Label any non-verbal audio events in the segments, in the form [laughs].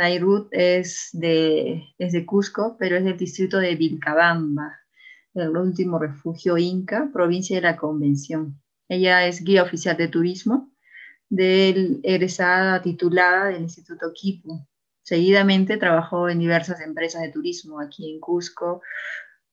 Nairut es de, es Cusco, pero es del distrito de Vilcabamba, el último refugio inca, provincia de la Convención. Ella es guía oficial de turismo del egresada titulada del Instituto Quipu. Seguidamente trabajó en diversas empresas de turismo aquí en Cusco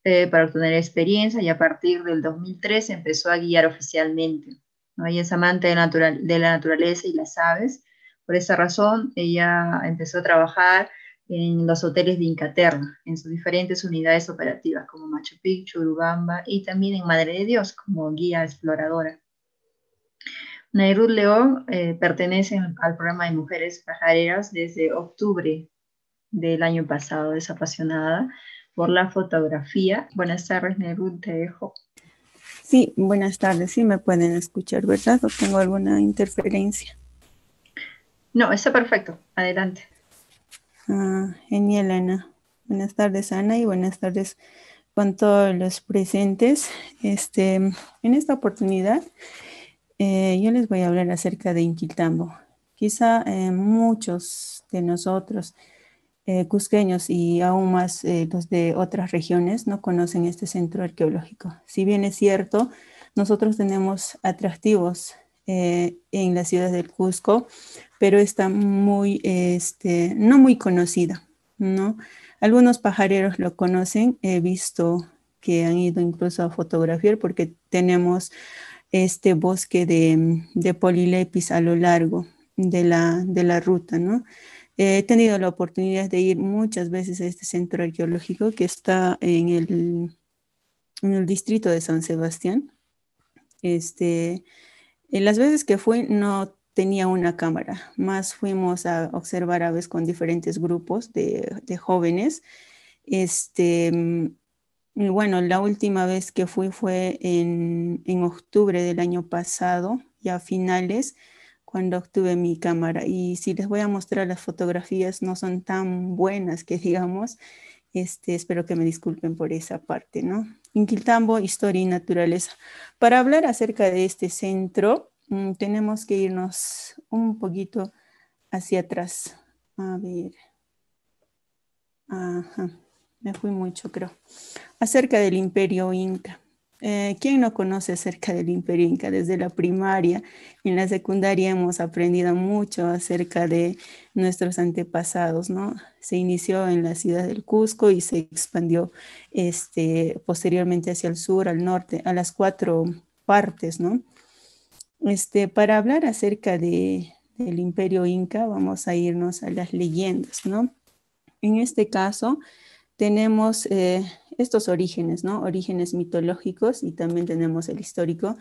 eh, para obtener experiencia y a partir del 2003 empezó a guiar oficialmente. Ella es amante de la naturaleza y las aves por esa razón, ella empezó a trabajar en los hoteles de Incaterna, en sus diferentes unidades operativas, como Machu Picchu, Urubamba y también en Madre de Dios, como guía exploradora. Nairut León eh, pertenece al programa de Mujeres Pajareras desde octubre del año pasado, desapasionada por la fotografía. Buenas tardes, Nerut te dejo. Sí, buenas tardes, sí me pueden escuchar, ¿verdad? ¿O tengo alguna interferencia? No, está perfecto. Adelante. Ah, genial, Ana. Buenas tardes, Ana, y buenas tardes con todos los presentes. Este, en esta oportunidad, eh, yo les voy a hablar acerca de Inquiltambo. Quizá eh, muchos de nosotros, eh, cusqueños y aún más los de otras regiones, no conocen este centro arqueológico. Si bien es cierto, nosotros tenemos atractivos eh, en la ciudad del Cusco, pero está muy, este, no muy conocida, ¿no? Algunos pajareros lo conocen, he visto que han ido incluso a fotografiar porque tenemos este bosque de, de polilepis a lo largo de la, de la ruta, ¿no? He tenido la oportunidad de ir muchas veces a este centro arqueológico que está en el, en el distrito de San Sebastián. Este, en las veces que fui no tenía una cámara, más fuimos a observar aves con diferentes grupos de, jóvenes. Este, mm, bueno, la última vez que fui fue en, octubre del año pasado, ya a finales, cuando obtuve mi cámara. Y si les voy a mostrar las fotografías, no son tan buenas que digamos, este, espero que me disculpen por esa parte, ¿no? Inquiltambo, Historia y Naturaleza. Para hablar acerca de este centro, mm, tenemos que irnos un poquito hacia atrás. A ver. Ajá, me fui mucho, creo. Acerca del imperio inca. Eh, ¿Quién no conoce acerca del imperio inca? Desde la primaria, en la secundaria hemos aprendido mucho acerca de nuestros antepasados, ¿no? Se inició en la ciudad del Cusco y se expandió este, posteriormente hacia el sur, al norte, a las cuatro partes, ¿no? Este, para hablar acerca del imperio inca, vamos a irnos a las leyendas, ¿no? En este caso, tenemos... Eh, estos orígenes, ¿no? Orígenes mitológicos y también tenemos el histórico,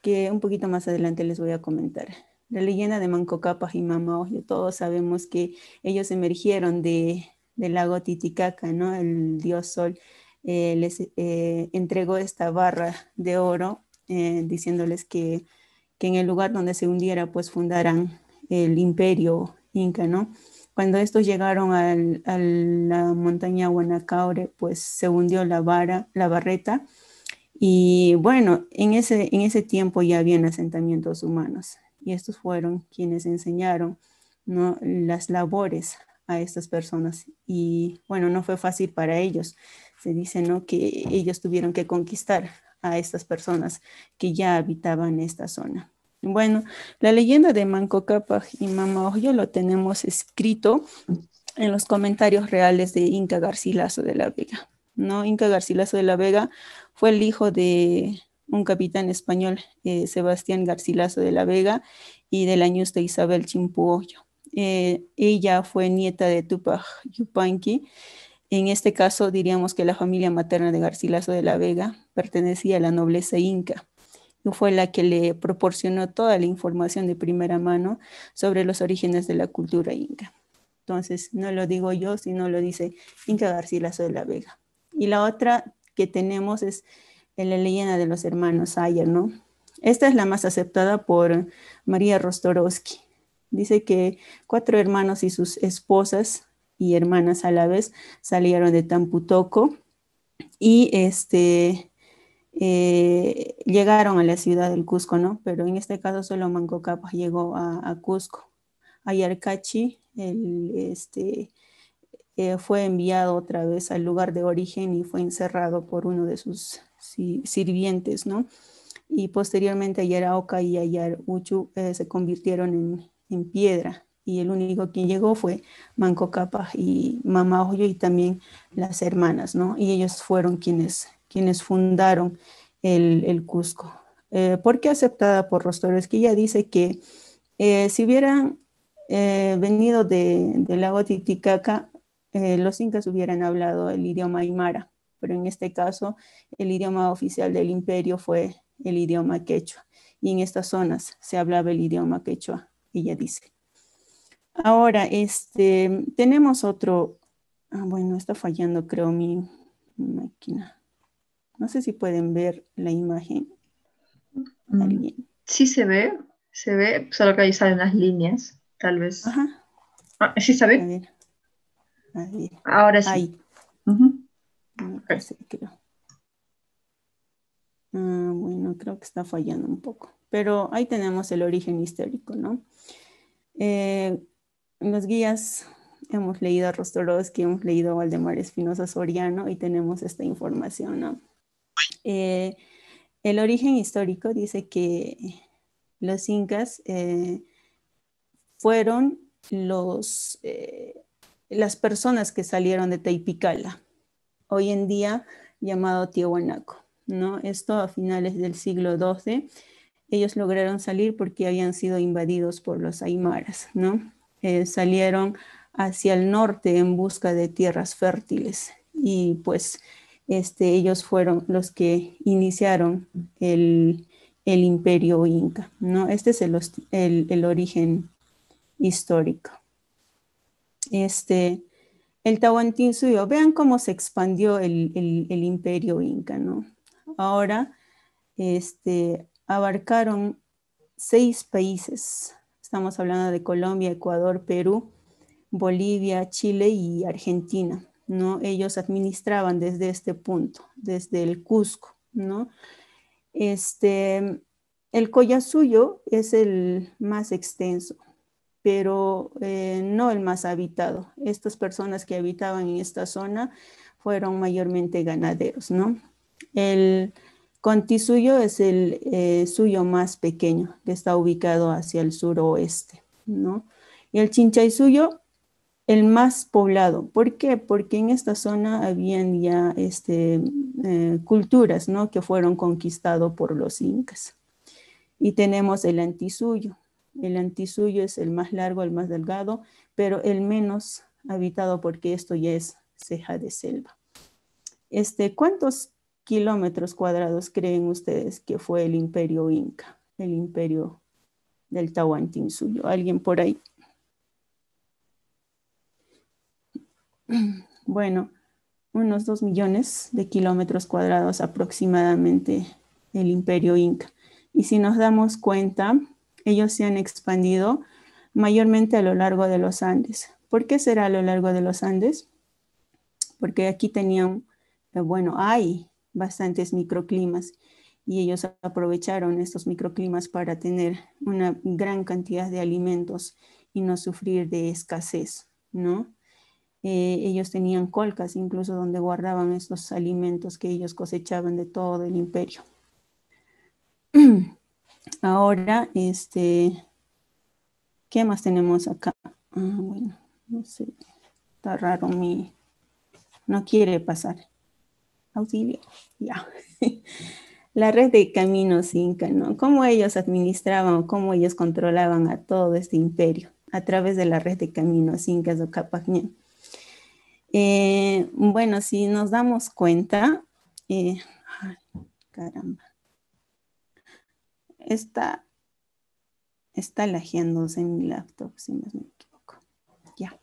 que un poquito más adelante les voy a comentar. La leyenda de Mancocapa, y Mamaoyo, todos sabemos que ellos emergieron de, del lago Titicaca, ¿no? El dios sol eh, les eh, entregó esta barra de oro eh, diciéndoles que, que en el lugar donde se hundiera pues fundarán el imperio inca, ¿no? Cuando estos llegaron a la montaña Guanacaure, pues se hundió la, vara, la barreta y bueno, en ese, en ese tiempo ya habían asentamientos humanos y estos fueron quienes enseñaron las labores a estas personas y bueno, no fue fácil para ellos. Se dice que ellos tuvieron que conquistar a estas personas que ya habitaban esta zona. Bueno, la leyenda de Manco Capac y Mama Ojo lo tenemos escrito en los comentarios reales de Inca Garcilaso de la Vega. ¿no? Inca Garcilaso de la Vega fue el hijo de un capitán español, eh, Sebastián Garcilaso de la Vega, y de la ñusta Isabel Chimpuoyo. Eh, ella fue nieta de Tupac Yupanqui. En este caso, diríamos que la familia materna de Garcilaso de la Vega pertenecía a la nobleza inca fue la que le proporcionó toda la información de primera mano sobre los orígenes de la cultura inca. Entonces, no lo digo yo, sino lo dice Inca Garcilaso de la Vega. Y la otra que tenemos es la leyenda de los hermanos Ayer, ¿no? Esta es la más aceptada por María Rostorowski. Dice que cuatro hermanos y sus esposas y hermanas a la vez salieron de Tamputoco y este, eh, llegaron a la ciudad del Cusco, ¿no? Pero en este caso solo Manco Cápac llegó a, Cusco. Ayarcachi el, este, eh, fue enviado otra vez al lugar de origen y fue encerrado por uno de sus sirvientes, ¿no? Y posteriormente Ayaraoca y Ayaruchu Uchu eh, se convirtieron en, piedra y el único quien llegó fue Manco Cápac y Mama Oyo y también las hermanas, ¿no? Y ellos fueron quienes quienes fundaron el, Cusco. Eh, ¿Por qué aceptada por Es que ella dice que eh, si hubieran eh, venido del de lago Titicaca, los incas hubieran hablado el idioma aymara, pero en este caso el idioma oficial del imperio fue el idioma quechua, y en estas zonas se hablaba el idioma quechua, ella dice. Ahora, este, tenemos otro, ah, bueno, está fallando creo mi máquina. No sé si pueden ver la imagen. Mm, ¿Alguien? Sí se ve, se ve, solo que ahí salen las líneas, tal vez. Ajá. Ah, ¿Sí se ve? Ahora sí. Ah, bueno, creo que está fallando un poco. Pero ahí tenemos el origen histórico, ¿no? en eh, los guías hemos leído a que hemos leído a Valdemar Espinosa Soriano y tenemos esta información, ¿no? Eh, el origen histórico dice que los incas eh, fueron los, eh, las personas que salieron de Taipicala, hoy en día llamado Tiahuanaco. ¿no? Esto a finales del siglo XII. Ellos lograron salir porque habían sido invadidos por los aymaras. ¿no? salieron hacia el norte en busca de tierras fértiles y pues este, ellos fueron los que iniciaron el, imperio inca. ¿no? Este es el, origen histórico. Este, el Tahuantinsuyo, vean cómo se expandió el, imperio inca. ¿no? Ahora este, abarcaron seis países. Estamos hablando de Colombia, Ecuador, Perú, Bolivia, Chile y Argentina. Ellos administraban desde este punto, desde el Cusco, ¿no? Este, el Collasuyo es el más extenso, pero eh, no el más habitado. Estas personas que habitaban en esta zona fueron mayormente ganaderos, ¿no? El Contisuyo es el eh, suyo más pequeño, que está ubicado hacia el suroeste, ¿no? Y el suyo el más poblado. ¿Por qué? Porque en esta zona habían ya este, eh, culturas ¿no? que fueron conquistadas por los incas. Y tenemos el antisuyo. El antisuyo es el más largo, el más delgado, pero el menos habitado porque esto ya es ceja de selva. Este, ¿Cuántos kilómetros cuadrados creen ustedes que fue el imperio inca, el imperio del Tahuantinsuyo? ¿Alguien por ahí? [clears throat] Bueno, unos dos millones de kilómetros cuadrados aproximadamente el imperio inca. Y si nos damos cuenta, ellos se han expandido mayormente a lo largo de los Andes. ¿Por qué será a lo largo de los Andes? Porque aquí tenían, eh, bueno, hay bastantes microclimas y ellos aprovecharon estos microclimas para tener una gran cantidad de alimentos y no sufrir de escasez, ¿no? Eh, ellos tenían colcas incluso donde guardaban estos alimentos que ellos cosechaban de todo el imperio. [clears throat] Ahora, este, ¿qué más tenemos acá? Ah, bueno, no sé, está raro mi, no quiere pasar. Auxilio, ya. [laughs] la red de caminos inca, ¿no? Cómo ellos administraban o cómo ellos controlaban a todo este imperio a través de la red de caminos incas o capañán. Eh, bueno, si nos damos cuenta, eh, caramba, está, está lajeándose en mi laptop, si no me equivoco. Ya.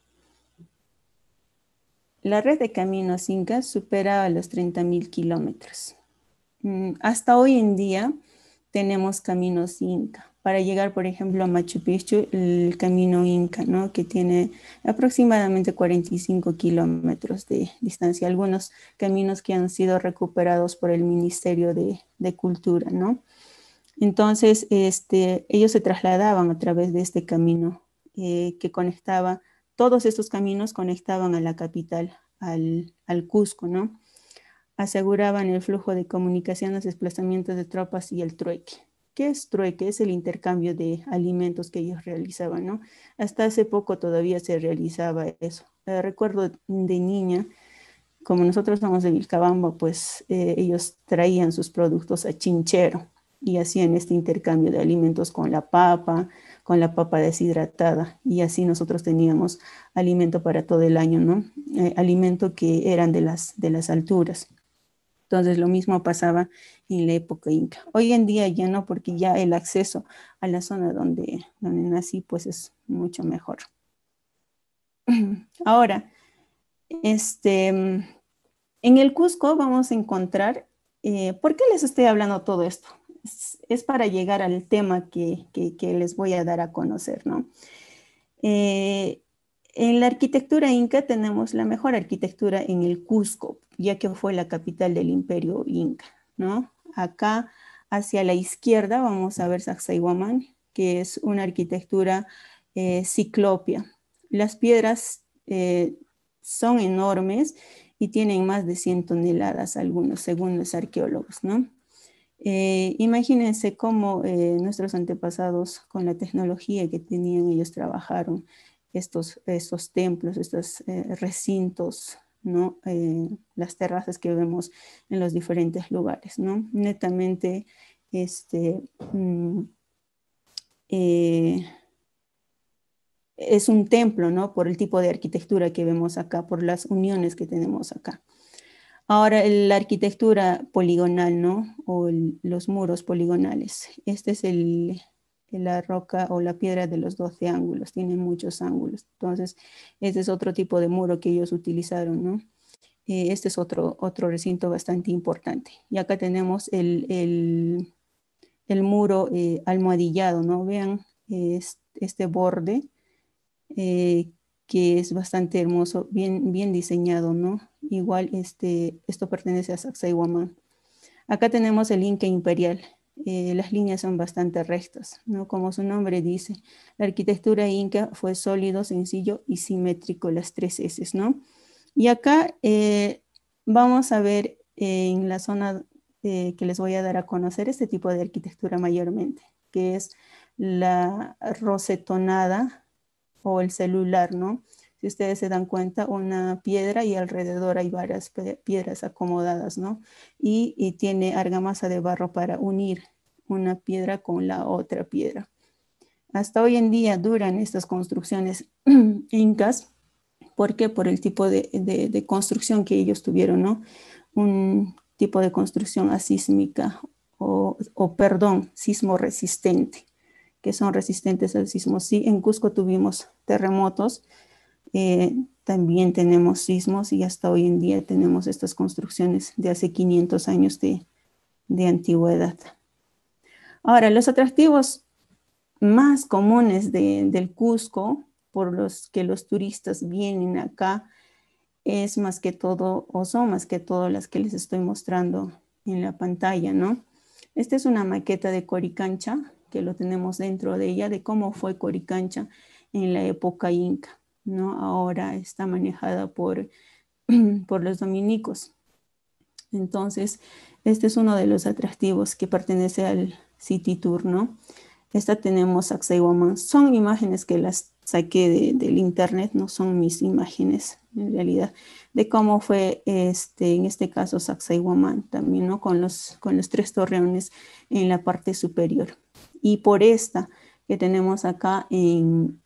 La red de caminos incas superaba los 30.000 kilómetros. Mm, hasta hoy en día tenemos caminos inca para llegar, por ejemplo, a Machu Picchu, el camino Inca, ¿no? que tiene aproximadamente 45 kilómetros de distancia. Algunos caminos que han sido recuperados por el Ministerio de, Cultura. ¿no? Entonces, este, ellos se trasladaban a través de este camino eh, que conectaba, todos estos caminos conectaban a la capital, al, al Cusco, ¿no? aseguraban el flujo de comunicación, los desplazamientos de tropas y el trueque que es el intercambio de alimentos que ellos realizaban, ¿no? Hasta hace poco todavía se realizaba eso. Eh, recuerdo de niña, como nosotros somos de Vilcabamba, pues eh, ellos traían sus productos a Chinchero y hacían este intercambio de alimentos con la papa, con la papa deshidratada, y así nosotros teníamos alimento para todo el año, ¿no? Eh, alimento que eran de las, de las alturas. Entonces lo mismo pasaba en la época inca. Hoy en día ya no, porque ya el acceso a la zona donde, nací pues es mucho mejor. [clears throat] Ahora, este, en el Cusco vamos a encontrar, eh, ¿por qué les estoy hablando todo esto? Es, para llegar al tema que, que, les voy a dar a conocer, ¿no? Eh, en la arquitectura inca tenemos la mejor arquitectura en el Cusco, ya que fue la capital del imperio inca, ¿no? Acá hacia la izquierda vamos a ver Sacsayhuaman, que es una arquitectura eh, ciclopia. Las piedras eh, son enormes y tienen más de 100 toneladas algunos, según los arqueólogos, ¿no? Eh, imagínense cómo eh, nuestros antepasados con la tecnología que tenían ellos trabajaron estos, estos templos, estos recintos eh, las terrazas que vemos en los diferentes lugares, ¿no? Netamente, este, mm, eh, es un templo, ¿no? Por el tipo de arquitectura que vemos acá, por las uniones que tenemos acá. Ahora, la arquitectura poligonal, ¿no? O los muros poligonales. Este es el, la roca o la piedra de los doce ángulos, tiene muchos ángulos. Entonces, este es otro tipo de muro que ellos utilizaron, ¿no? Eh, este es otro, otro recinto bastante importante. Y acá tenemos el, muro eh, almohadillado, ¿no? Vean eh, este borde que es bastante hermoso, bien, bien diseñado, ¿no? Igual este, esto pertenece a Sacsayhuamán. Acá tenemos el Inca Imperial. Eh, las líneas son bastante rectas, ¿no? como su nombre dice. La arquitectura inca fue sólido, sencillo y simétrico, las tres S. ¿no? Y acá eh, vamos a ver eh, en la zona que les voy a dar a conocer este tipo de arquitectura mayormente, que es la rosetonada o el celular, ¿no? si ustedes se dan cuenta, una piedra y alrededor hay varias piedras acomodadas, ¿no? Y, tiene argamasa de barro para unir una piedra con la otra piedra. Hasta hoy en día duran estas construcciones [clears throat] incas. porque Por el tipo de, construcción que ellos tuvieron, ¿no? Un tipo de construcción asísmica o, o, perdón, sismo resistente, que son resistentes al sismo. Sí, en Cusco tuvimos terremotos eh, también tenemos sismos y hasta hoy en día tenemos estas construcciones de hace 500 años de, antigüedad. Ahora, los atractivos más comunes del Cusco, por los que los turistas vienen acá, es más que todo, o son más que todo las que les estoy mostrando en la pantalla, ¿no? Esta es una maqueta de Coricancha, que lo tenemos dentro de ella, de cómo fue Coricancha en la época inca. ¿no? ahora está manejada por, [clears throat] por los dominicos. Entonces, este es uno de los atractivos que pertenece al City Tour, ¿no? Esta tenemos Axay Son imágenes que las saqué del internet, no son mis imágenes en realidad, de cómo fue este, en este caso Saxay Woman también, ¿no? Con los, con los tres torreones en la parte superior. Y por esta que tenemos acá en,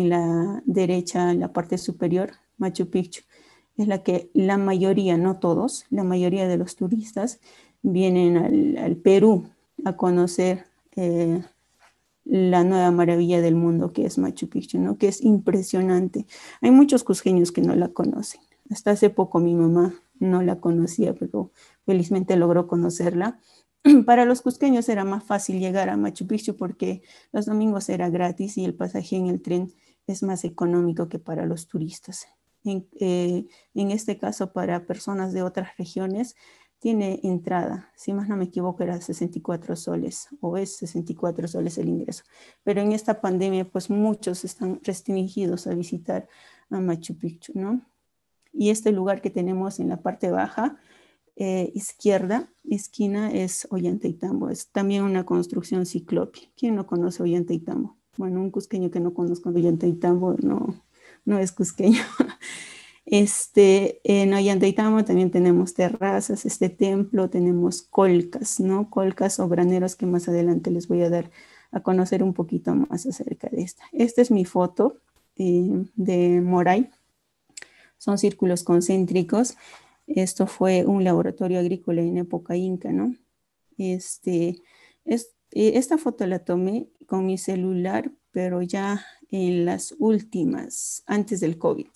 en la derecha, en la parte superior, Machu Picchu, es la que la mayoría, no todos, la mayoría de los turistas vienen al, Perú a conocer eh, la nueva maravilla del mundo que es Machu Picchu, ¿no? que es impresionante. Hay muchos cusqueños que no la conocen. Hasta hace poco mi mamá no la conocía, pero felizmente logró conocerla [clears throat] para los cusqueños era más fácil llegar a Machu Picchu porque los domingos era gratis y el pasaje en el tren es más económico que para los turistas. En, eh, en este caso, para personas de otras regiones, tiene entrada, si más no me equivoco, era 64 soles o es 64 soles el ingreso. Pero en esta pandemia, pues muchos están restringidos a visitar a Machu Picchu, ¿no? Y este lugar que tenemos en la parte baja, eh, izquierda, esquina, es Ollantaytambo. Es también una construcción ciclopia. ¿Quién no conoce Ollantaytambo? Bueno, un cusqueño que no conozca Ollantaytambo no, no es cusqueño. [laughs] Este, en Ollantaytambo también tenemos terrazas, este templo, tenemos colcas, ¿no? Colcas o graneros que más adelante les voy a dar a conocer un poquito más acerca de esta. Esta es mi foto eh, de Moray. Son círculos concéntricos esto fue un laboratorio agrícola en época inca, ¿no? Este, eh, esta foto la tomé con mi celular, pero ya en las últimas, antes del COVID.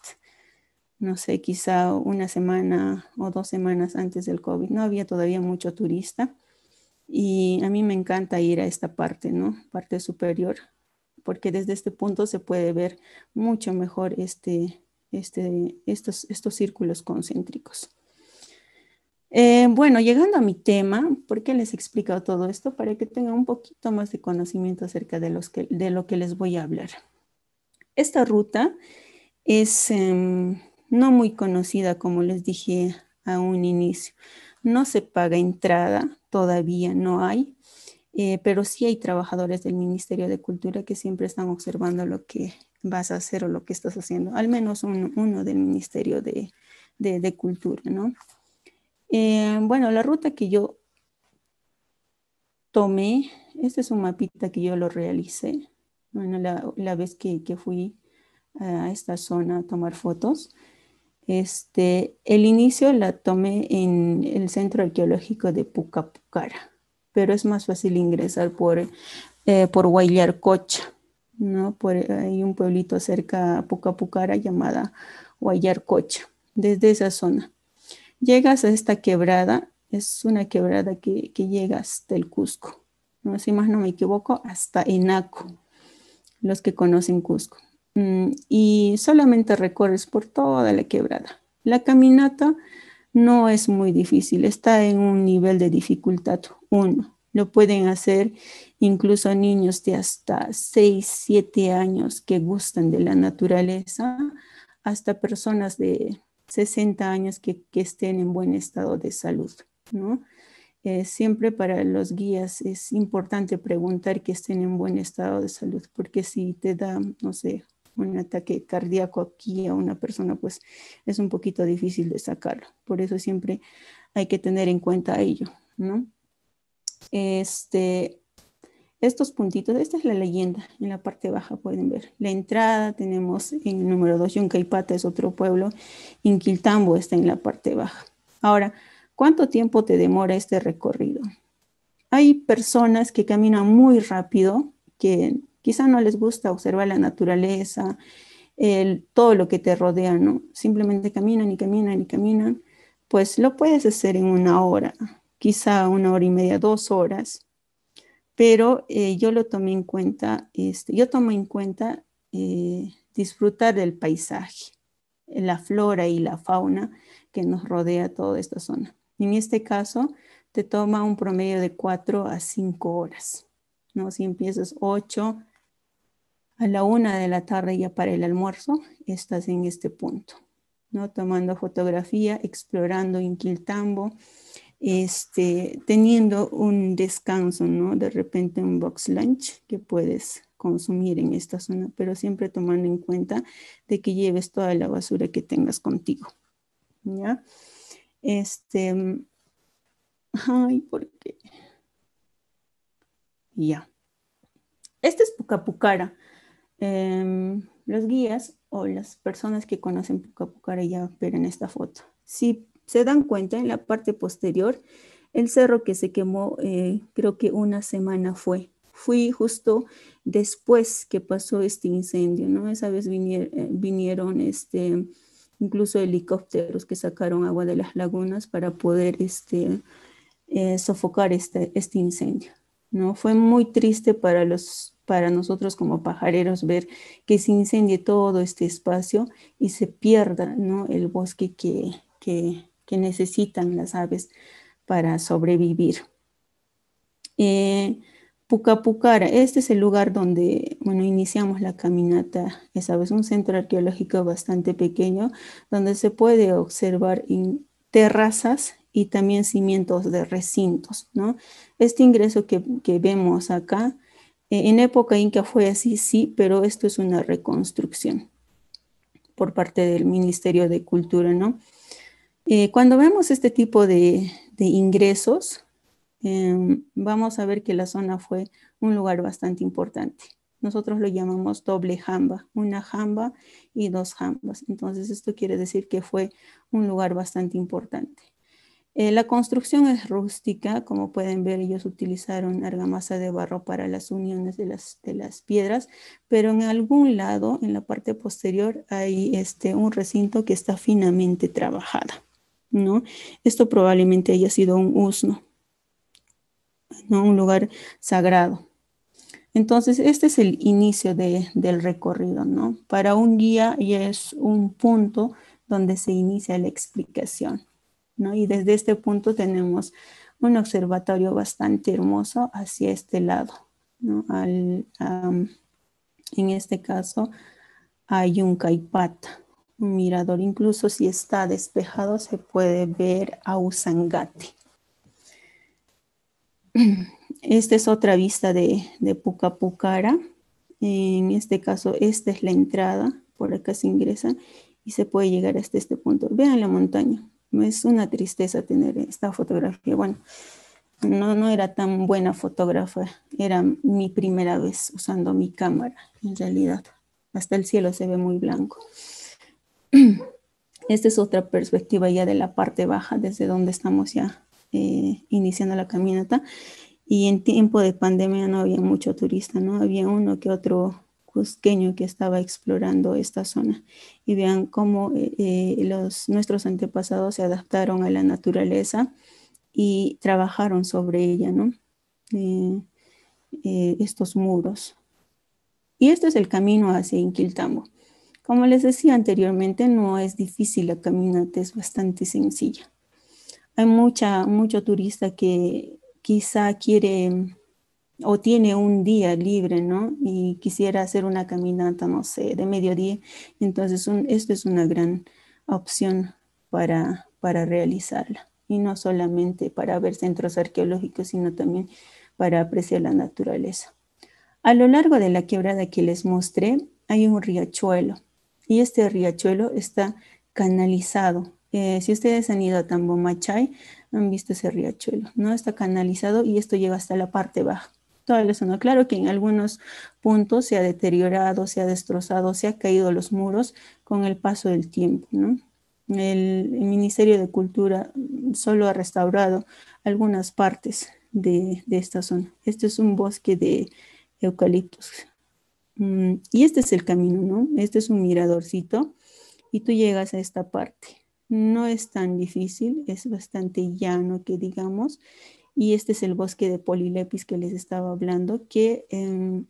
No sé, quizá una semana o dos semanas antes del COVID. No había todavía mucho turista. Y a mí me encanta ir a esta parte, ¿no? Parte superior, porque desde este punto se puede ver mucho mejor este, este, estos, estos círculos concéntricos. Eh, bueno, llegando a mi tema, ¿por qué les he explicado todo esto? Para que tengan un poquito más de conocimiento acerca de, lo que les voy a hablar. Esta ruta es em, no muy conocida, como les dije a un inicio. No se paga entrada, todavía no hay, eh, pero sí hay trabajadores del Ministerio de Cultura que siempre están observando lo que vas a hacer o lo que estás haciendo, al menos uno, del Ministerio de, de Cultura, ¿no? Eh, bueno, la ruta que yo tomé, este es un mapita que yo lo realicé, bueno, la, vez que, fui a esta zona a tomar fotos. Este, el inicio la tomé en el Centro Arqueológico de Pucapucara, pero es más fácil ingresar por, eh, por ¿no? hay un pueblito cerca a Pucapucara llamada Guayarcocha, desde esa zona. Llegas a esta quebrada, es una quebrada que, llega hasta el Cusco, ¿no? si más no me equivoco, hasta Enaco, los que conocen Cusco. Mm, y solamente recorres por toda la quebrada. La caminata no es muy difícil, está en un nivel de dificultad uno, Lo pueden hacer incluso niños de hasta 6, 7 años que gustan de la naturaleza, hasta personas de 60 años que, estén en buen estado de salud, ¿no? Eh, siempre para los guías es importante preguntar que estén en buen estado de salud, porque si te da, no sé, un ataque cardíaco aquí a una persona, pues es un poquito difícil de sacarlo. Por eso siempre hay que tener en cuenta ello, ¿no? Este, estos puntitos, esta es la leyenda, en la parte baja pueden ver. La entrada tenemos en el número 2, Yuncaipata es otro pueblo, Inquiltambo está en la parte baja. Ahora, ¿cuánto tiempo te demora este recorrido? Hay personas que caminan muy rápido, que quizá no les gusta observar la naturaleza, todo lo que te rodea, ¿no? Simplemente caminan y caminan y caminan. Pues lo puedes hacer en una hora, quizá una hora y media, dos horas pero eh, yo lo tomé en cuenta, este, yo tomo en cuenta eh, disfrutar del paisaje, la flora y la fauna que nos rodea toda esta zona. En este caso, te toma un promedio de 4 a 5 horas, ¿no? Si empiezas 8 a la una de la tarde ya para el almuerzo, estás en este punto, ¿no? Tomando fotografía, explorando inquiltambo este, teniendo un descanso, ¿no? De repente un box lunch que puedes consumir en esta zona, pero siempre tomando en cuenta de que lleves toda la basura que tengas contigo, ¿ya? Este, mm, ay, ¿por qué? Ya. Este es Pucapucara. Em, los guías o las personas que conocen Pucapucara ya verán esta foto. Sí, se dan cuenta en la parte posterior, el cerro que se quemó, eh, creo que una semana fue. Fui justo después que pasó este incendio, ¿no? Esa vez eh, vinieron este, incluso helicópteros que sacaron agua de las lagunas para poder este, eh, sofocar este, este incendio, ¿no? Fue muy triste para los para nosotros como pajareros ver que se incendie todo este espacio y se pierda ¿no? el bosque que, que, que necesitan las aves para sobrevivir. Eh, Pucapucara, este es el lugar donde bueno, iniciamos la caminata. Esa vez un centro arqueológico bastante pequeño donde se puede observar terrazas y también cimientos de recintos. ¿no? Este ingreso que, vemos acá, eh, en época inca fue así, sí, pero esto es una reconstrucción por parte del Ministerio de Cultura. ¿no? Eh, cuando vemos este tipo de, ingresos, em, vamos a ver que la zona fue un lugar bastante importante. Nosotros lo llamamos doble jamba, una jamba y dos jambas. Entonces esto quiere decir que fue un lugar bastante importante. Eh, la construcción es rústica, como pueden ver ellos utilizaron argamasa de barro para las uniones de las, de las piedras, pero en algún lado, en la parte posterior, hay este, un recinto que está finamente trabajada. ¿no? Esto probablemente haya sido un usno, ¿no? Un lugar sagrado. Entonces, este es el inicio del recorrido, ¿no? Para un guía ya es un punto donde se inicia la explicación, Y desde este punto tenemos un observatorio bastante hermoso hacia este lado, en este caso, hay un caipata, mirador, incluso si está despejado, se puede ver a Usangate. [clears throat] Esta es otra vista de, de Pucapucara. En este caso, esta es la entrada, por acá se ingresa y se puede llegar hasta este punto. Vean la montaña, es una tristeza tener esta fotografía. Bueno, no era tan buena fotógrafa, era mi primera vez usando mi cámara, en realidad. Hasta el cielo se ve muy blanco. Esta es otra perspectiva ya de la parte baja, desde donde estamos ya eh, iniciando la caminata. Y en tiempo de pandemia no había mucho turista, ¿no? Había uno que otro cusqueño que estaba explorando esta zona. Y vean cómo eh, eh, nuestros antepasados se adaptaron a la naturaleza y trabajaron sobre ella, ¿no? estos muros. Y este es el camino hacia Inquiltambo. Como les decía anteriormente, no es difícil, la caminata es bastante sencilla. Hay mucha, mucho turista que quizá quiere o tiene un día libre, ¿no? Y quisiera hacer una caminata, no sé, de mediodía. Entonces, esto es una gran opción para, para realizarla. Y no solamente para ver centros arqueológicos, sino también para apreciar la naturaleza. A lo largo de la quebrada que les mostré, hay un riachuelo y este riachuelo está canalizado. Eh, si ustedes han ido a Tambomachay, han visto ese riachuelo, ¿no? Está canalizado y esto llega hasta la parte baja. Toda la zona. claro que en algunos puntos se ha deteriorado, se ha destrozado, se ha caído los muros con el paso del tiempo, El, Ministerio de Cultura solo ha restaurado algunas partes de, de esta zona. Este es un bosque de eucaliptos Mm, y este es el camino, ¿no? Este es un miradorcito y tú llegas a esta parte. No es tan difícil, es bastante llano que digamos. Y este es el bosque de Polilepis que les estaba hablando, que em,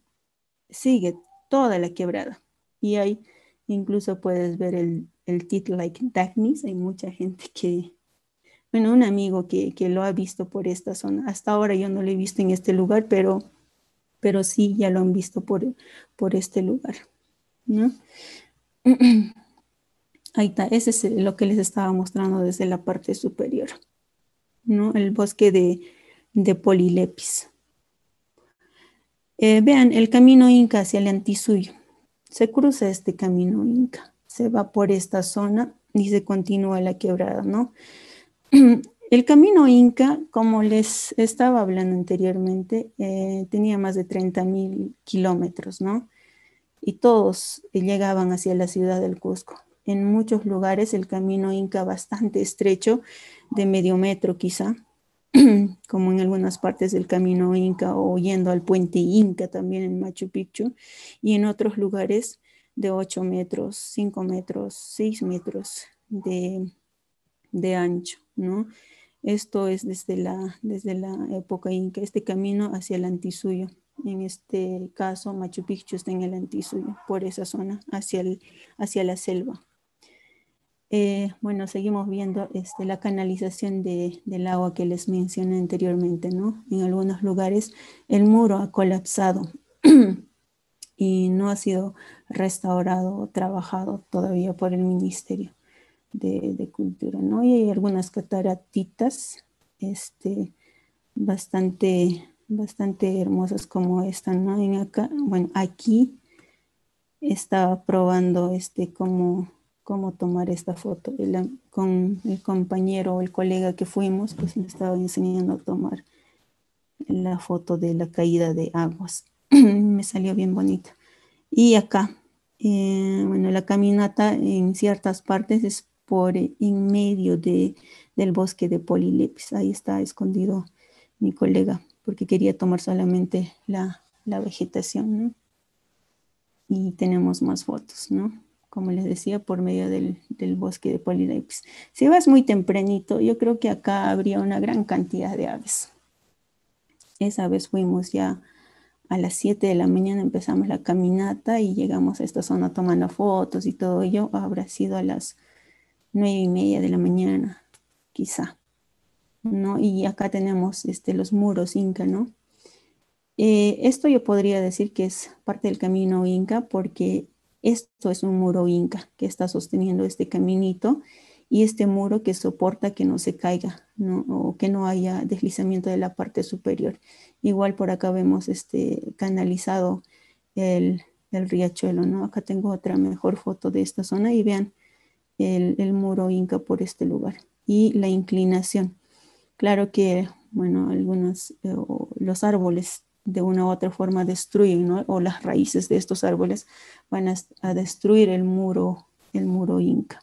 sigue toda la quebrada. Y ahí incluso puedes ver el, tit like Dagnis. Hay mucha gente que, bueno, un amigo que lo ha visto por esta zona. Hasta ahora yo no lo he visto en este lugar, pero pero sí ya lo han visto por, por este lugar. ¿no? [clears throat] Ahí está, ese es lo que les estaba mostrando desde la parte superior, ¿no? El bosque de, de Polilepis. Eh, vean, el camino inca hacia el Antisuyo. Se cruza este camino inca, se va por esta zona y se continúa la quebrada, ¿no? [clears throat] El camino inca, como les estaba hablando anteriormente, eh, tenía más de 30.000 kilómetros, ¿no? Y todos llegaban hacia la ciudad del Cusco. En muchos lugares el camino inca bastante estrecho, de medio metro quizá, [clears throat] como en algunas partes del camino inca o yendo al puente inca también en Machu Picchu, y en otros lugares de 8 metros, 5 metros, 6 metros de de ancho, ¿no? Esto es desde la, desde la época inca, este camino hacia el antisuyo. En este caso, Machu Picchu está en el antisuyo, por esa zona, hacia, el, hacia la selva. Eh, bueno, seguimos viendo este, la canalización del agua que les mencioné anteriormente, ¿no? En algunos lugares el muro ha colapsado [clears throat] y no ha sido restaurado o trabajado todavía por el ministerio de, cultura, ¿no? Y hay algunas cataratitas este, bastante, bastante hermosas como esta, ¿no? En acá, bueno, aquí estaba probando este, cómo, cómo tomar esta foto. con el compañero o el colega que fuimos, pues me estaba enseñando a tomar la foto de la caída de aguas. [clears throat] me salió bien bonita. Y acá, eh, bueno, la caminata en ciertas partes es por en medio de, del bosque de Polilepis. Ahí está escondido mi colega, porque quería tomar solamente la, la vegetación, Y tenemos más fotos, ¿no? Como les decía, por medio del, del bosque de Polilepis. Si vas muy tempranito, yo creo que acá habría una gran cantidad de aves. Esa vez fuimos ya a las 7 de la mañana empezamos la caminata y llegamos a esta zona tomando fotos y todo ello. Habrá sido a las nueve y media de la mañana, quizá, ¿no? Y acá tenemos este, los muros inca, ¿no? Eh, esto yo podría decir que es parte del camino inca porque esto es un muro inca que está sosteniendo este caminito y este muro que soporta que no se caiga ¿no? o que no haya deslizamiento de la parte superior. Igual por acá vemos este canalizado el, el riachuelo, ¿no? Acá tengo otra mejor foto de esta zona y vean, el, muro inca por este lugar y la inclinación. Claro que, bueno, algunos, eh, los árboles de una u otra forma destruyen, ¿no? o las raíces de estos árboles van a, destruir el muro, el muro inca.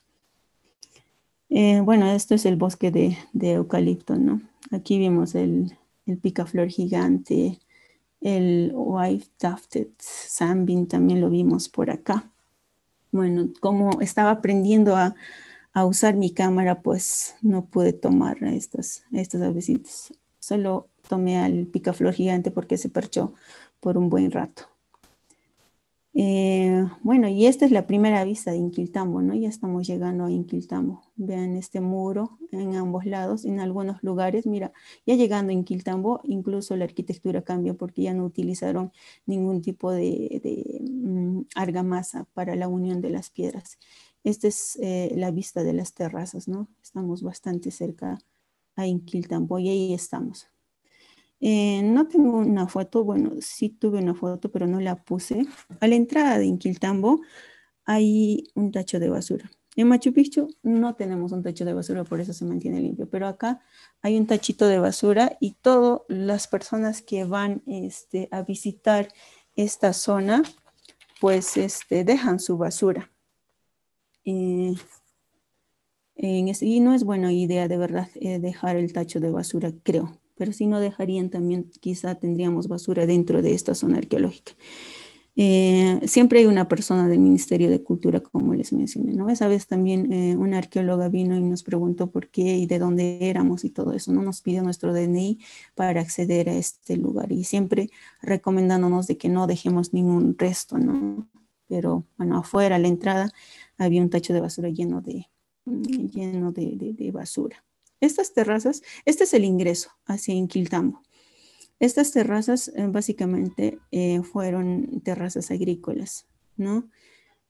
Eh, bueno, esto es el bosque de, eucalipto, ¿no? Aquí vimos el, picaflor gigante, el white tufted sambin también lo vimos por acá bueno, como estaba aprendiendo a, usar mi cámara, pues no pude tomar estas, estas Solo tomé al picaflor gigante porque se perchó por un buen rato. Eh, bueno, y esta es la primera vista de Inquiltambo, ¿no? Ya estamos llegando a Inquiltambo. Vean este muro en ambos lados, en algunos lugares. Mira, ya llegando a Inquiltambo, incluso la arquitectura cambia porque ya no utilizaron ningún tipo de, mm, argamasa para la unión de las piedras. Esta es eh, la vista de las terrazas, ¿no? Estamos bastante cerca a Inquiltambo y ahí estamos. Eh, no tengo una foto, bueno, sí tuve una foto, pero no la puse. A la entrada de Inquiltambo hay un tacho de basura. En Machu Picchu no tenemos un tacho de basura, por eso se mantiene limpio, pero acá hay un tachito de basura y todas las personas que van este, a visitar esta zona, pues este, dejan su basura. Eh, y no es buena idea de verdad eh, dejar el tacho de basura, creo, pero si no dejarían también quizá tendríamos basura dentro de esta zona arqueológica. Eh, siempre hay una persona del Ministerio de Cultura, como les mencioné, ¿no? Esa vez también eh, una arqueóloga vino y nos preguntó por qué y de dónde éramos y todo eso, ¿no? Nos pidió nuestro DNI para acceder a este lugar y siempre recomendándonos de que no dejemos ningún resto, ¿no? Pero bueno, afuera, a la entrada, había un tacho de basura lleno de, lleno de basura. Estas terrazas, este es el ingreso hacia Inquiltambo. Estas terrazas eh, básicamente eh, fueron terrazas agrícolas, ¿no?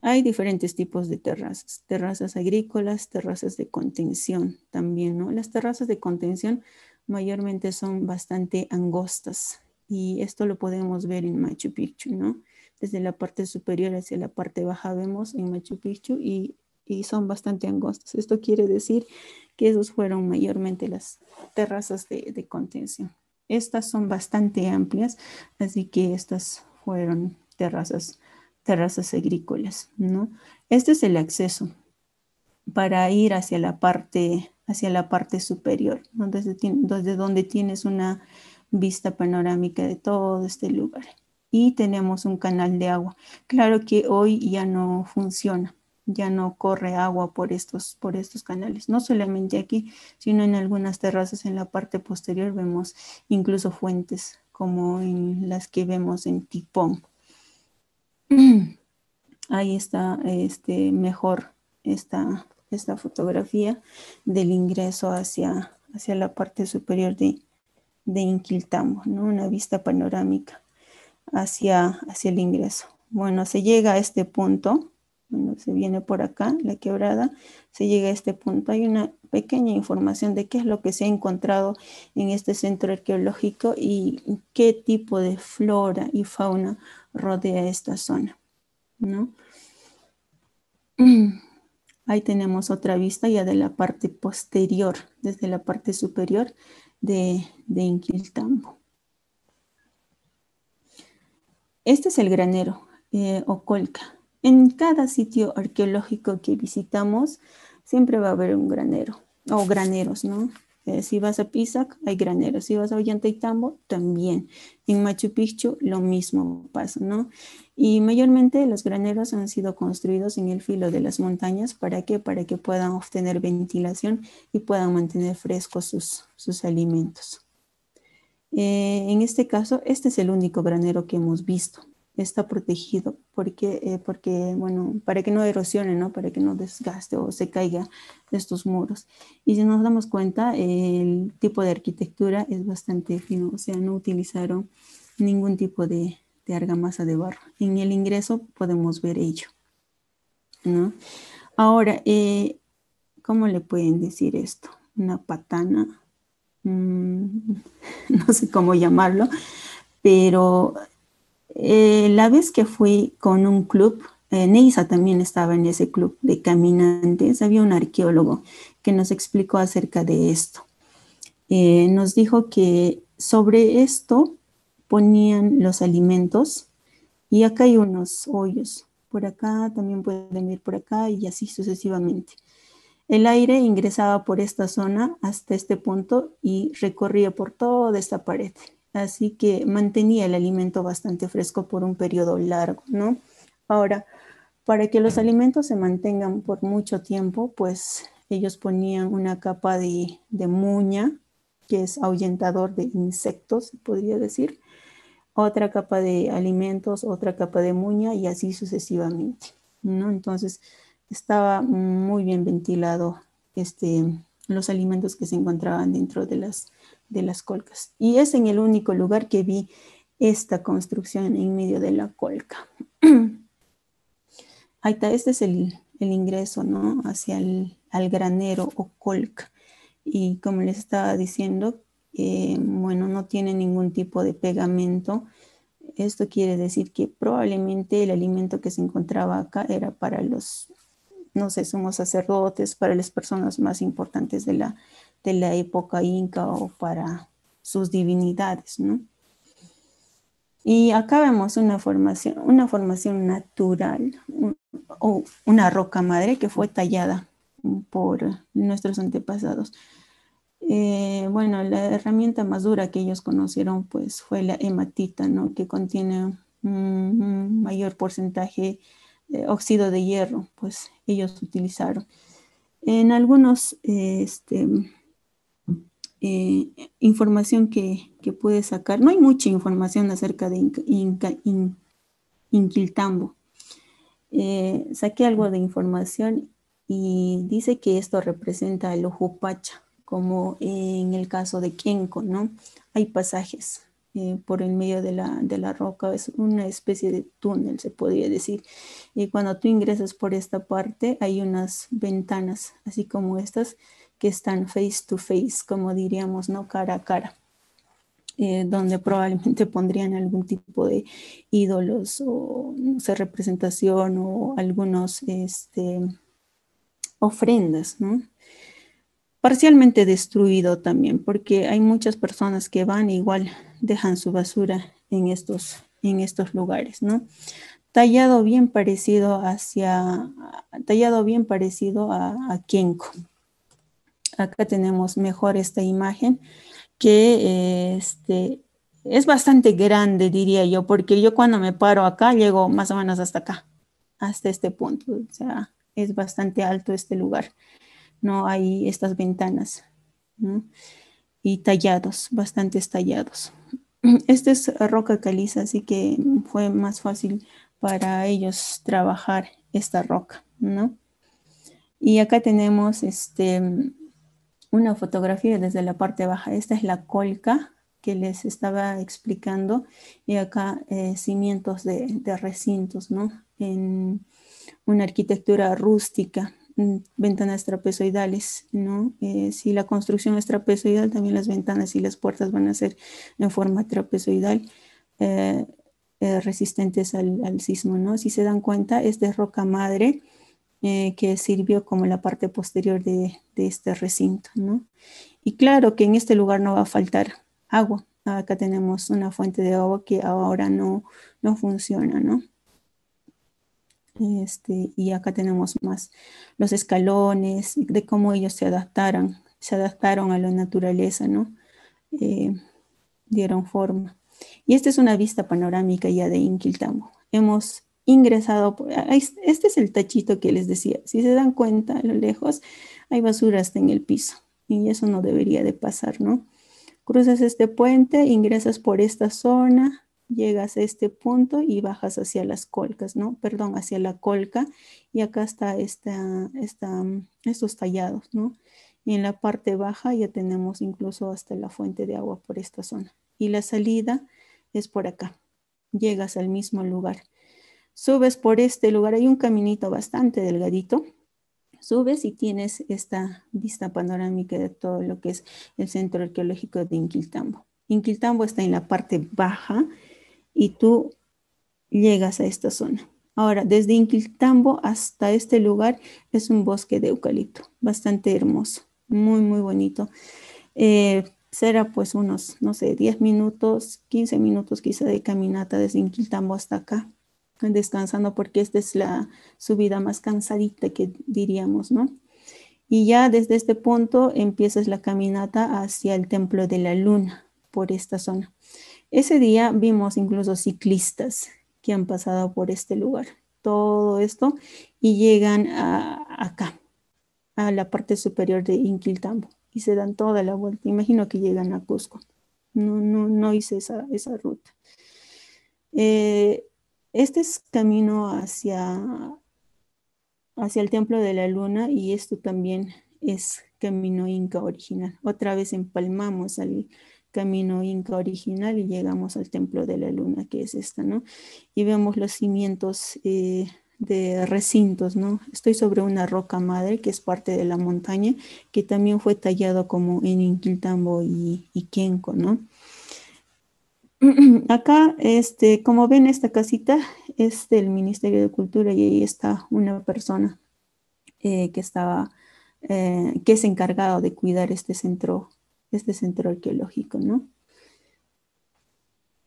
Hay diferentes tipos de terrazas, terrazas agrícolas, terrazas de contención también, ¿no? Las terrazas de contención mayormente son bastante angostas y esto lo podemos ver en Machu Picchu, ¿no? Desde la parte superior hacia la parte baja vemos en Machu Picchu y y son bastante angostas. Esto quiere decir que esos fueron mayormente las terrazas de, contención. Estas son bastante amplias, así que estas fueron terrazas, terrazas agrícolas, ¿no? Este es el acceso para ir hacia la parte, hacia la parte superior, donde desde donde tienes una vista panorámica de todo este lugar. Y tenemos un canal de agua. Claro que hoy ya no funciona, ya no corre agua por estos, por estos canales. No solamente aquí, sino en algunas terrazas en la parte posterior vemos incluso fuentes como en las que vemos en Tipón. [clears throat] Ahí está este, mejor esta, esta fotografía del ingreso hacia, hacia la parte superior de, de Inquiltamo, ¿no? una vista panorámica hacia, hacia el ingreso. Bueno, se llega a este punto cuando se viene por acá, la quebrada, se llega a este punto. Hay una pequeña información de qué es lo que se ha encontrado en este centro arqueológico y qué tipo de flora y fauna rodea esta zona. ¿no? [clears throat] Ahí tenemos otra vista ya de la parte posterior, desde la parte superior de, de Inquiltambo. Este es el granero eh, o colca en cada sitio arqueológico que visitamos siempre va a haber un granero o graneros, ¿no? Eh, si vas a Pisac, hay graneros. Si vas a Ollantaytambo, también. En Machu Picchu, lo mismo pasa, ¿no? Y mayormente los graneros han sido construidos en el filo de las montañas. ¿Para qué? Para que puedan obtener ventilación y puedan mantener frescos sus, alimentos. Eh, en este caso, este es el único granero que hemos visto está protegido porque, eh, porque bueno, para que no erosione, ¿no? para que no desgaste o se caiga de estos muros. Y si nos damos cuenta, el tipo de arquitectura es bastante fino, o sea, no utilizaron ningún tipo de, de argamasa de barro. En el ingreso podemos ver ello. ¿no? Ahora, eh, ¿cómo le pueden decir esto? Una patana, mm, [laughs] no sé cómo llamarlo, pero eh, la vez que fui con un club, eh, Neisa también estaba en ese club de caminantes, había un arqueólogo que nos explicó acerca de esto. Eh, nos dijo que sobre esto ponían los alimentos y acá hay unos hoyos. Por acá también pueden ir por acá y así sucesivamente. El aire ingresaba por esta zona hasta este punto y recorría por toda esta pared así que mantenía el alimento bastante fresco por un periodo largo, ¿no? Ahora, para que los alimentos se mantengan por mucho tiempo, pues ellos ponían una capa de, muña, que es ahuyentador de insectos, podría decir, otra capa de alimentos, otra capa de muña y así sucesivamente, ¿no? Entonces, estaba muy bien ventilado este, los alimentos que se encontraban dentro de las de las colcas. Y es en el único lugar que vi esta construcción en medio de la colca. [clears throat] Ahí está, este es el, ingreso, ¿no? Hacia el granero o colca. Y como les estaba diciendo, eh, bueno, no tiene ningún tipo de pegamento. Esto quiere decir que probablemente el alimento que se encontraba acá era para los, no sé, somos sacerdotes, para las personas más importantes de la, de la época inca o para sus divinidades, ¿no? Y acá vemos una formación, una formación natural o una roca madre que fue tallada por nuestros antepasados. Eh, bueno, la herramienta más dura que ellos conocieron pues fue la hematita, ¿no? Que contiene un mayor porcentaje de óxido de hierro, pues ellos utilizaron. En algunos este, eh, información que, que, pude sacar. No hay mucha información acerca de Inca, Inquiltambo. Eh, saqué algo de información y dice que esto representa el ojo pacha, como en el caso de Kenko, ¿no? Hay pasajes eh, por el medio de la, de la, roca, es una especie de túnel, se podría decir. Y cuando tú ingresas por esta parte, hay unas ventanas, así como estas, que están face to face, como diríamos, ¿no? Cara a cara. Eh, donde probablemente pondrían algún tipo de ídolos o representación o algunos este, ofrendas, Parcialmente destruido también, porque hay muchas personas que van e igual dejan su basura en estos, en estos lugares, ¿no? Tallado bien parecido hacia, tallado bien parecido a, a Kenko. Acá tenemos mejor esta imagen que este, es bastante grande, diría yo, porque yo cuando me paro acá llego más o menos hasta acá, hasta este punto. O sea, es bastante alto este lugar. No hay estas ventanas. Y tallados, bastantes tallados. Esta es roca caliza, así que fue más fácil para ellos trabajar esta roca, ¿no? Y acá tenemos este, una fotografía desde la parte baja. Esta es la colca que les estaba explicando y acá eh, cimientos de, recintos, ¿no? En una arquitectura rústica, mm, ventanas trapezoidales, ¿no? Eh, si la construcción es trapezoidal, también las ventanas y las puertas van a ser en forma trapezoidal. Eh, resistentes al, al, sismo, ¿no? Si se dan cuenta, es de roca madre, eh, que sirvió como la parte posterior de, este recinto. ¿no? Y claro que en este lugar no va a faltar agua. Acá tenemos una fuente de agua que ahora no, no funciona, ¿no? Este, y acá tenemos más los escalones, de cómo ellos se adaptaron, se adaptaron a la naturaleza, ¿no? Eh, dieron forma. Y esta es una vista panorámica ya de Inquiltamo. Hemos ingresado. Pues, este, este es el tachito que les decía. Si se dan cuenta a lo lejos, hay basura hasta en el piso y eso no debería de pasar, ¿no? Cruzas este puente, ingresas por esta zona, llegas a este punto y bajas hacia las colcas, ¿no? Perdón, hacia la colca y acá está esta, estos tallados, ¿no? Y en la parte baja ya tenemos incluso hasta la fuente de agua por esta zona. Y la salida es por acá. Llegas al mismo lugar subes por este lugar, hay un caminito bastante delgadito, subes y tienes esta vista panorámica de todo lo que es el centro arqueológico de Inquiltambo. Inquiltambo está en la parte baja y tú llegas a esta zona. Ahora, desde Inquiltambo hasta este lugar es un bosque de eucalipto, bastante hermoso, muy, muy bonito. Eh, será pues unos, no sé, 10 minutos, 15 minutos quizá de caminata desde Inquiltambo hasta acá, descansando porque esta es la subida más cansadita que diríamos, ¿no? Y ya desde este punto empiezas la caminata hacia el templo de la luna por esta zona. Ese día vimos incluso ciclistas que han pasado por este lugar, todo esto, y llegan acá, a la parte superior de Inquiltambo, y se dan toda la vuelta. Imagino que llegan a Cusco. No, no, no hice esa, esa ruta. Eh, este es camino hacia, hacia el templo de la luna y esto también es camino inca original. Otra vez empalmamos al camino inca original y llegamos al templo de la luna, que es esta, ¿no? Y vemos los cimientos eh, de recintos, ¿no? Estoy sobre una roca madre que es parte de la montaña, que también fue tallado como en Inquiltambo y, y ¿no? [clears throat] Acá, este, como ven, esta casita es del Ministerio de Cultura y ahí está una persona eh, que estaba, eh, que es encargado de cuidar este centro, este centro arqueológico, ¿no?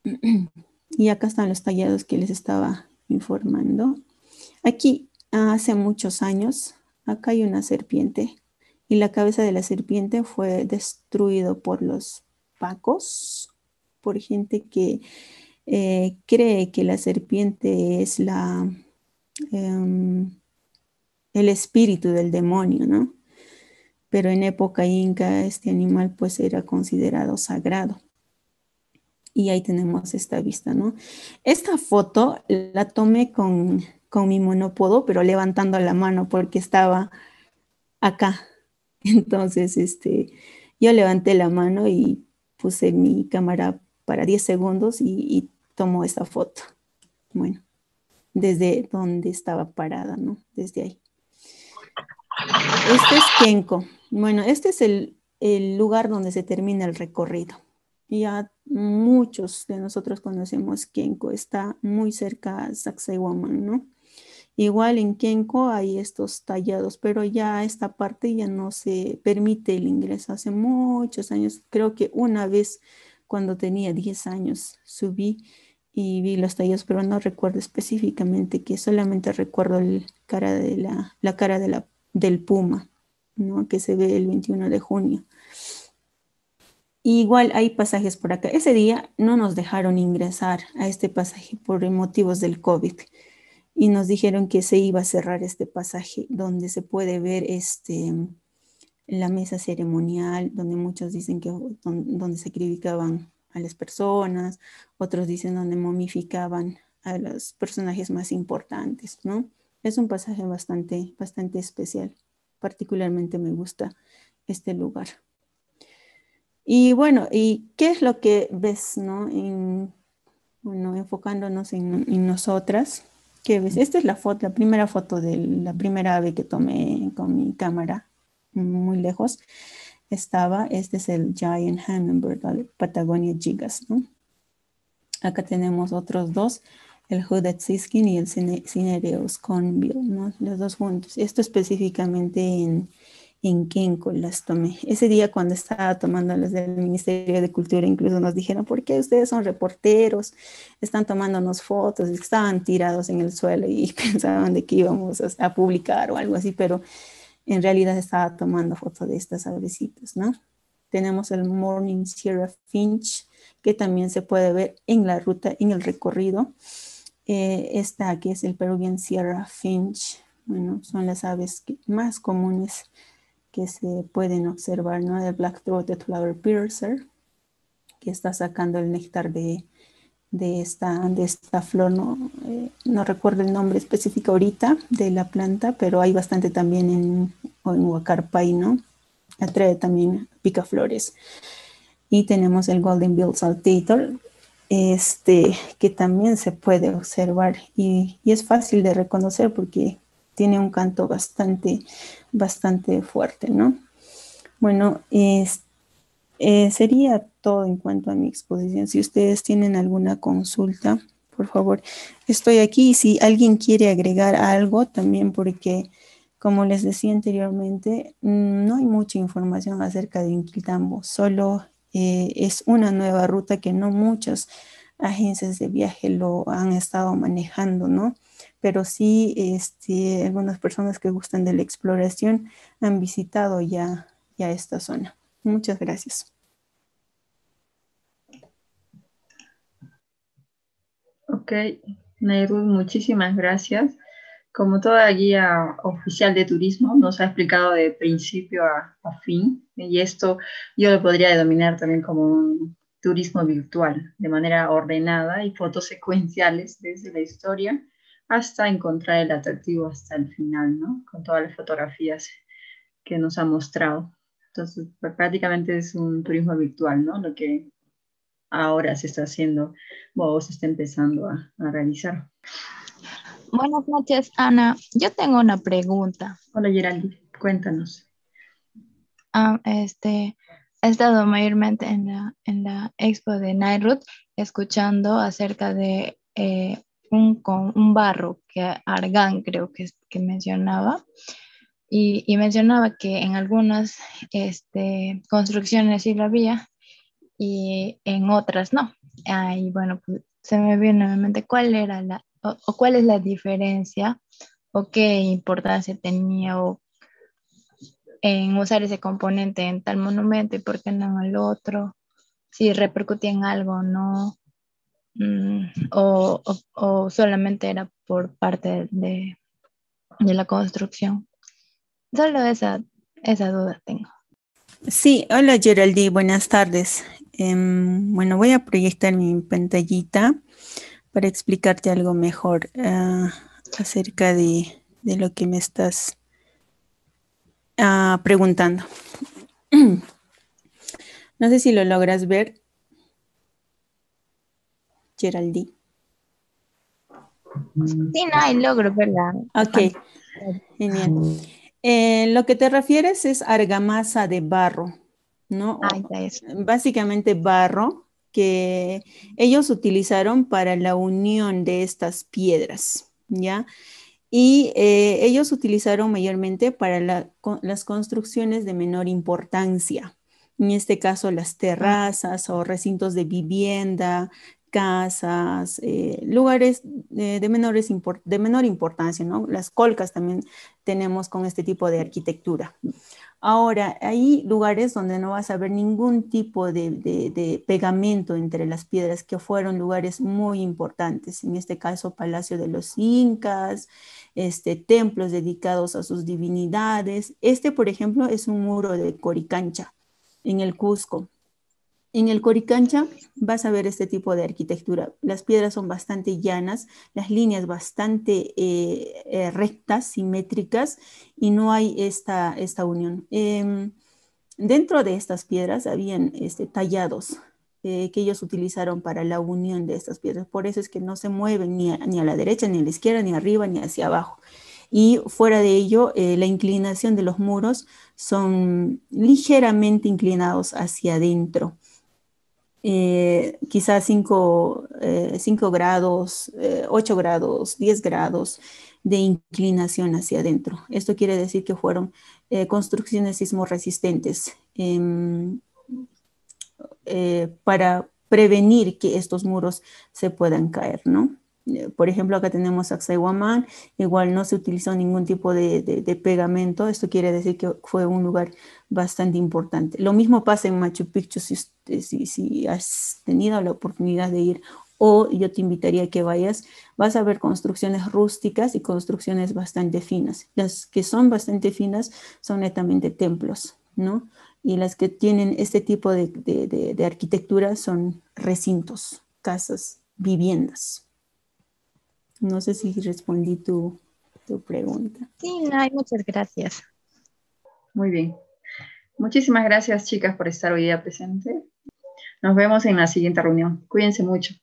[clears throat] Y acá están los tallados que les estaba informando. Aquí, hace muchos años, acá hay una serpiente y la cabeza de la serpiente fue destruido por los pacos por gente que eh, cree que la serpiente es la, em, el espíritu del demonio, ¿no? Pero en época inca este animal pues era considerado sagrado. Y ahí tenemos esta vista, ¿no? Esta foto la tomé con, mi monopodo, pero levantando la mano porque estaba acá. [laughs] Entonces, este, yo levanté la mano y puse mi cámara para 10 segundos y, tomó esta foto. Bueno, desde donde estaba parada, ¿no? Desde ahí. Este es Kenko. Bueno, este es el, lugar donde se termina el recorrido. Ya muchos de nosotros conocemos Kenko, está muy cerca a Sacsayhuaman, ¿no? Igual en Kenko hay estos tallados, pero ya esta parte ya no se permite el ingreso. Hace muchos años, creo que una vez cuando tenía 10 años. Subí y vi los tallos, pero no recuerdo específicamente que solamente recuerdo cara de la, cara de la, del puma, ¿no? que se ve el 21 de junio. igual hay pasajes por acá. Ese día no nos dejaron ingresar a este pasaje por motivos del COVID y nos dijeron que se iba a cerrar este pasaje donde se puede ver este la mesa ceremonial, donde muchos dicen que donde sacrificaban a las personas, otros dicen donde momificaban a los personajes más importantes, ¿no? Es un pasaje bastante, bastante especial. Particularmente me gusta este lugar. Y bueno, ¿y qué es lo que ves, no? bueno, enfocándonos en, nosotras. ¿Qué ves? Esta es la foto, la primera foto de la primera ave que tomé con mi cámara muy lejos, estaba, este es el Giant Patagonia Gigas, ¿no? Acá tenemos otros dos, el Hooded Siskin y el Cinereus Conville, ¿no? Los dos juntos. Esto específicamente en, en las tomé. Ese día cuando estaba tomando del Ministerio de Cultura, incluso nos dijeron, ¿por qué ustedes son reporteros? Están tomándonos fotos, estaban tirados en el suelo y [laughs] pensaban de que íbamos a, publicar o algo así, pero en realidad estaba tomando fotos de estas avecitas, ¿no? Tenemos el Morning Sierra Finch, que también se puede ver en la ruta, en el recorrido. Eh, esta aquí es el Peruvian Sierra Finch. Bueno, son las aves más comunes que se pueden observar, ¿no? El Black Throated Flower Piercer, que está sacando el néctar de, de esta, de esta flor, no, eh, no, recuerdo el nombre específico ahorita de la planta, pero hay bastante también en, en Huacarpay, ¿no? Atrae también picaflores. Y tenemos el Golden Bill Saltator, este, que también se puede observar y, y, es fácil de reconocer porque tiene un canto bastante, bastante fuerte, ¿no? Bueno, este eh, sería todo en cuanto a mi exposición. Si ustedes tienen alguna consulta, por favor, estoy aquí. Si alguien quiere agregar algo, también porque, como les decía anteriormente, mm, no hay mucha información acerca de Inquiltambo, solo eh, es una nueva ruta que no muchas agencias de viaje lo han estado manejando, ¿no? Pero sí, este, algunas personas que gustan de la exploración han visitado ya, ya esta zona. Muchas gracias. Ok, Nairud, muchísimas gracias. Como toda guía oficial de turismo, nos ha explicado de principio a, fin, y esto yo lo podría denominar también como un turismo virtual, de manera ordenada y fotos secuenciales desde la historia hasta encontrar el atractivo hasta el final, ¿no? Con todas las fotografías que nos ha mostrado. Entonces, pues, prácticamente es un turismo virtual, ¿no? Lo que ahora se está haciendo o se está empezando a, realizar. Buenas noches, Ana. Yo tengo una pregunta. Hola, Geraldine. Cuéntanos. Ah, este, he estado mayormente en la, expo de Nairut escuchando acerca de eh, un, un barro que Argan creo que, que mencionaba. Y, mencionaba que en algunas este, construcciones sí lo había y en otras no. y bueno, pues, se me viene nuevamente cuál era la, o, cuál es la diferencia o qué importancia tenía en usar ese componente en tal monumento y por qué no en el otro, si repercutía en algo o no, mm, o, o, solamente era por parte de, de la construcción. Solo esa, esa duda tengo. Sí, hola Geraldine, buenas tardes. Em, bueno, voy a proyectar mi pantallita para explicarte algo mejor ah, acerca de, lo que me estás ah, preguntando. [clears throat] no sé si lo logras ver, Geraldine. Sí, no, logro, ¿verdad? Ok, genial. Eh, lo que te refieres es argamasa de barro, ¿no? Básicamente barro que ellos utilizaron para la unión de estas piedras, ¿ya? Y eh, ellos utilizaron mayormente para las construcciones de menor importancia, en este caso las terrazas o recintos de vivienda, casas, eh, lugares eh, de, de menor importancia, ¿no? Las colcas también tenemos con este tipo de arquitectura. Ahora, hay lugares donde no vas a ver ningún tipo de, pegamento entre las piedras, que fueron lugares muy importantes, en este caso Palacio de los Incas, este, templos dedicados a sus divinidades. Este, por ejemplo, es un muro de Coricancha en el Cusco, en el Coricancha vas a ver este tipo de arquitectura. Las piedras son bastante llanas, las líneas bastante eh, eh, rectas, simétricas, y no hay esta, esta unión. Em, dentro de estas piedras habían este, tallados eh, que ellos utilizaron para la unión de estas piedras. Por eso es que no se mueven ni ni a la derecha, ni a la izquierda, ni arriba, ni hacia abajo. Y fuera de ello, la inclinación de los muros son ligeramente inclinados hacia adentro. Eh, quizás 5 eh, grados, 8 eh, grados, 10 grados de inclinación hacia adentro. Esto quiere decir que fueron construcciones sismorresistentes em, para prevenir que estos muros se puedan caer, ¿no? Eh, por ejemplo, acá tenemos Axayhuaman, igual no se utilizó ningún tipo de, pegamento, esto quiere decir que fue un lugar bastante importante. Lo mismo pasa en Machu Picchu eh, si, has tenido la oportunidad de ir o yo te invitaría a que vayas, vas a ver construcciones rústicas y construcciones bastante finas. Las que son bastante finas son netamente templos, ¿no? Y las que tienen este tipo de arquitectura son recintos, casas, viviendas. No sé si respondí tu, pregunta. Sí, muchas gracias. Muy bien. Muchísimas gracias, chicas, por estar hoy día presente. Nos vemos en la siguiente reunión. Cuídense mucho.